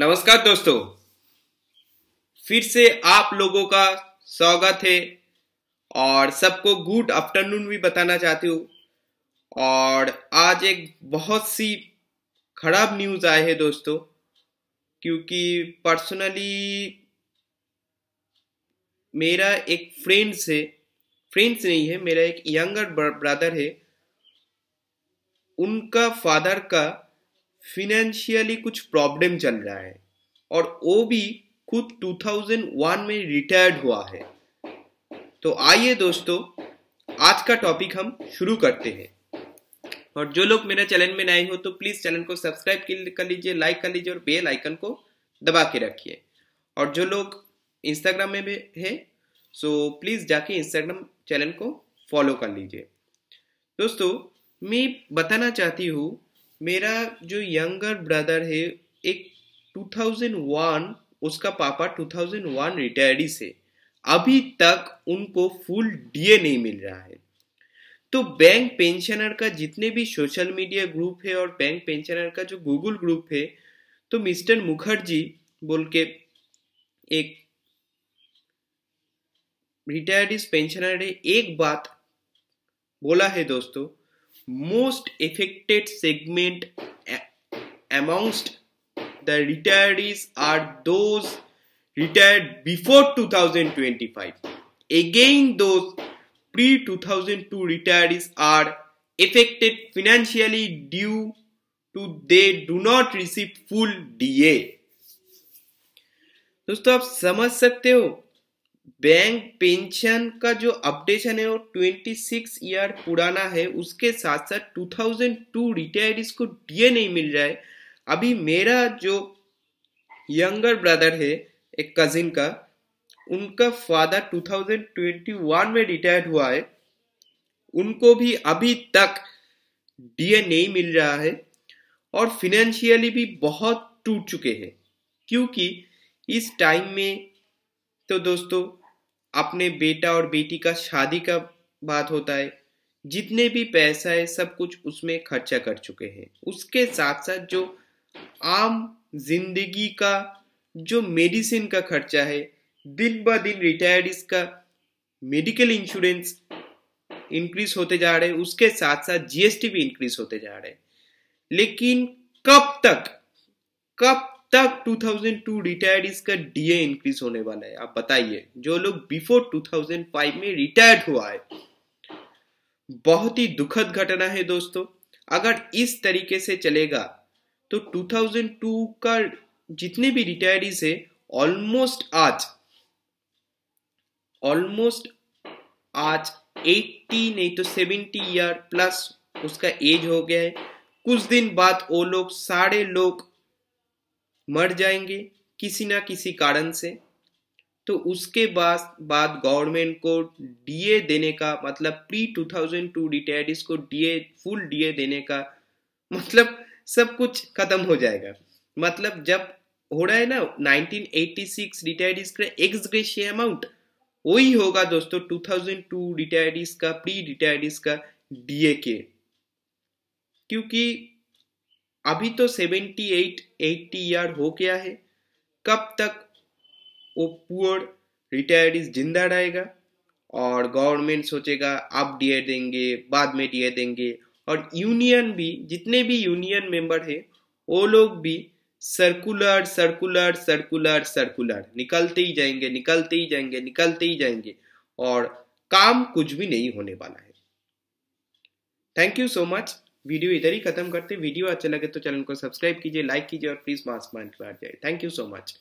नमस्कार दोस्तों फिर से आप लोगों का स्वागत है और सबको गुड आफ्टरनून भी बताना चाहती हूँ और आज एक बहुत सी खराब न्यूज़ आए है दोस्तों क्योंकि पर्सनली मेरा एक फ्रेंड से फ्रेंड्स नहीं है मेरा एक यंगर ब्रदर है उनका फादर का फिनेंशियली कुछ प्रॉब्लम चल रहा है और वो भी खुद 2001 में रिटायर्ड हुआ है तो आइए दोस्तों आज का टॉपिक हम शुरू करते हैं और जो लोग मेरे चैनल में नए हो तो प्लीज़ चैनल को सब्सक्राइब कर लीजिए लाइक कर लीजिए और बेल आइकन को दबा के रखिए और जो लोग इंस्टाग्राम में भी है सो प्लीज़ जाके इंस्टाग्राम चैनल को फॉलो कर लीजिए दोस्तों मैं बताना चाहती हूँ मेरा जो यंगर ब्रदर है एक 2001 उसका पापा 2001 रिटायरी से अभी तक उनको फुल डीए नहीं मिल रहा है तो बैंक पेंशनर का जितने भी सोशल मीडिया ग्रुप है और बैंक पेंशनर का जो गूगल ग्रुप है तो मिस्टर मुखर्जी बोल के एक रिटायर्ड पेंशनर ने एक बात बोला है दोस्तों most affected segment amongst the retirees are those retired before 2025. Again, those pre 2002 retirees are affected financially due to they do not receive full DA. दोस्तों आप समझ सकते हो बैंक पेंशन का जो अपडेशन है वो 26 ईयर पुराना है उसके साथ साथ 2002 रिटायर्ड इसको डीए नहीं मिल रहा है अभी मेरा जो यंगर ब्रदर है एक कजिन का उनका फादर 2021 में रिटायर्ड हुआ है उनको भी अभी तक डीए नहीं मिल रहा है और फिनेंशियली भी बहुत टूट चुके हैं क्योंकि इस टाइम में तो दोस्तों अपने बेटा और बेटी का शादी का बात होता है जितने भी पैसा है सब कुछ उसमें खर्चा कर चुके हैं उसके साथ साथ जो आम जिंदगी का जो मेडिसिन का खर्चा है दिन ब दिन रिटायर्ड इसका मेडिकल इंश्योरेंस इंक्रीज होते जा रहे हैं उसके साथ साथ जीएसटी भी इंक्रीज होते जा रहे हैं लेकिन कब तक कब तक 2002 रिटायर्ड इसका डीए इंक्रीज होने वाला है आप बताइए जो लोग बिफोर 2005 में रिटायर्ड हुआ है बहुत ही दुखद घटना है दोस्तों अगर इस तरीके से चलेगा तो 2002 का जितने भी रिटायर्ड है ऑलमोस्ट आज ऑलमोस्ट आज 80 नहीं तो 70 ईयर प्लस उसका एज हो गया है कुछ दिन बाद वो लोग सारे लोग मर जाएंगे किसी ना किसी कारण से तो उसके बाद बाद गवर्नमेंट को डीए देने का मतलब प्री 2002 रिटायर्डिस को डीए फुल डीए देने का मतलब सब कुछ खत्म हो जाएगा मतलब जब हो रहा है ना 1986 रिटायर्डिस का एक्स ग्रेशिया अमाउंट वही होगा दोस्तों 2002 रिटायर्डिस का प्री रिटायर्डिस इसका डीए के क्योंकि अभी तो 78, 80 ईयर हो गया है कब तक वो पुअर रिटायर्ड जिंदा रहेगा और गवर्नमेंट सोचेगा आप डीए देंगे बाद में डीए देंगे और यूनियन भी जितने भी यूनियन मेंबर है वो लोग भी सर्कुलर सर्कुलर सर्कुलर सर्कुलर निकलते ही जाएंगे निकलते ही जाएंगे निकलते ही जाएंगे और काम कुछ भी नहीं होने वाला है thank you so much video इधर ही खत्म करते वीडियो अच्छा लगे तो चैनल को सब्सक्राइब कीजिए लाइक कीजिए और प्लीज मास्क मान जाए थैंक यू सो मच